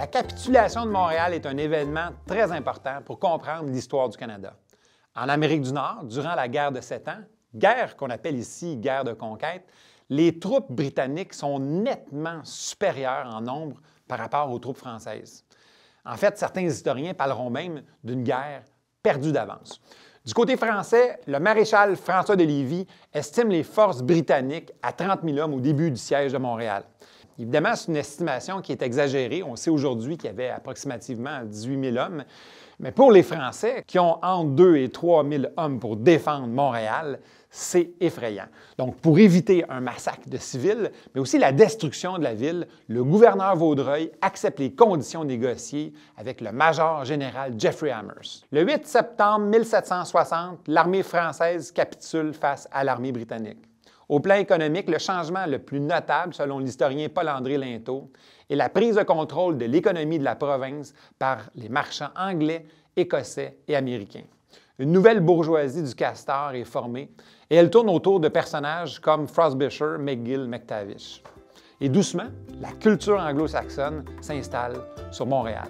La capitulation de Montréal est un événement très important pour comprendre l'histoire du Canada. En Amérique du Nord, durant la guerre de Sept Ans, guerre qu'on appelle ici guerre de conquête, les troupes britanniques sont nettement supérieures en nombre par rapport aux troupes françaises. En fait, certains historiens parleront même d'une guerre perdue d'avance. Du côté français, le maréchal François de Lévis estime les forces britanniques à 30 000 hommes au début du siège de Montréal. Évidemment, c'est une estimation qui est exagérée. On sait aujourd'hui qu'il y avait approximativement 18 000 hommes. Mais pour les Français, qui ont entre 2 et 3 000 hommes pour défendre Montréal, c'est effrayant. Donc, pour éviter un massacre de civils, mais aussi la destruction de la ville, le gouverneur Vaudreuil accepte les conditions négociées avec le major général Jeffrey Amherst. Le 8 septembre 1760, l'armée française capitule face à l'armée britannique. Au plan économique, le changement le plus notable, selon l'historien Paul-André Linteau, est la prise de contrôle de l'économie de la province par les marchands anglais, écossais et américains. Une nouvelle bourgeoisie du castor est formée et elle tourne autour de personnages comme Frostbisher, McGill, McTavish. Et doucement, la culture anglo-saxonne s'installe sur Montréal.